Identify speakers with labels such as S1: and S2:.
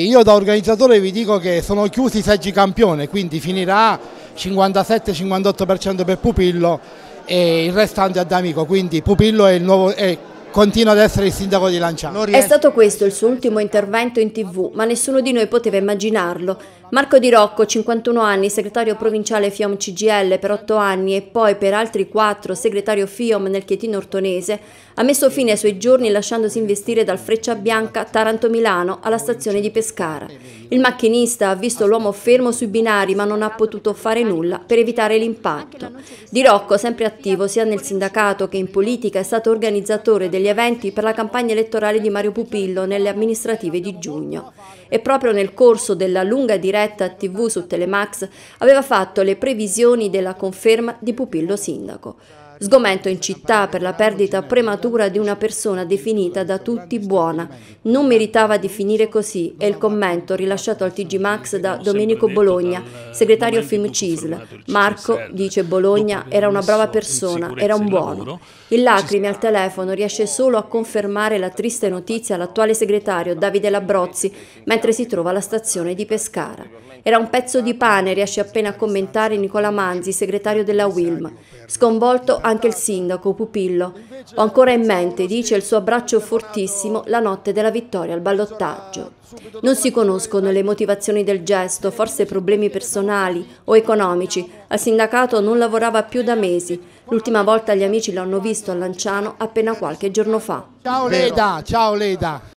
S1: Io da organizzatore vi dico che sono chiusi i seggi campione, quindi finirà 57-58% per Pupillo e il restante ad Amico, quindi Pupillo è il nuovo, è Continua ad essere il sindaco di Lanciano. È
S2: stato questo il suo ultimo intervento in tv, ma nessuno di noi poteva immaginarlo. Marco Di Rocco, 51 anni, segretario provinciale FIOM CGL per 8 anni e poi per altri 4 segretario FIOM nel Chietino Ortonese, ha messo fine ai suoi giorni lasciandosi investire dal Freccia Bianca Taranto-Milano alla stazione di Pescara. Il macchinista ha visto l'uomo fermo sui binari ma non ha potuto fare nulla per evitare l'impatto. Di Rocco, sempre attivo sia nel sindacato che in politica, è stato organizzatore del degli eventi per la campagna elettorale di Mario Pupillo nelle amministrative di giugno e proprio nel corso della lunga diretta TV su Telemax aveva fatto le previsioni della conferma di Pupillo sindaco. Sgomento in città per la perdita prematura di una persona definita da tutti buona. Non meritava di finire così è il commento rilasciato al TG Max da Domenico Bologna, segretario Film CISL. Marco, dice Bologna, era una brava persona, era un buono. Il lacrime al telefono riesce solo a confermare la triste notizia all'attuale segretario Davide Labrozzi mentre si trova alla stazione di Pescara. Era un pezzo di pane, riesce appena a commentare Nicola Manzi, segretario della WILM. Sconvolto a anche il sindaco Pupillo. Ho ancora in mente, dice, il suo abbraccio fortissimo la notte della vittoria al ballottaggio. Non si conoscono le motivazioni del gesto, forse problemi personali o economici. Al sindacato non lavorava più da mesi. L'ultima volta gli amici l'hanno visto a Lanciano appena qualche giorno fa.
S1: Ciao Leda, ciao Leda.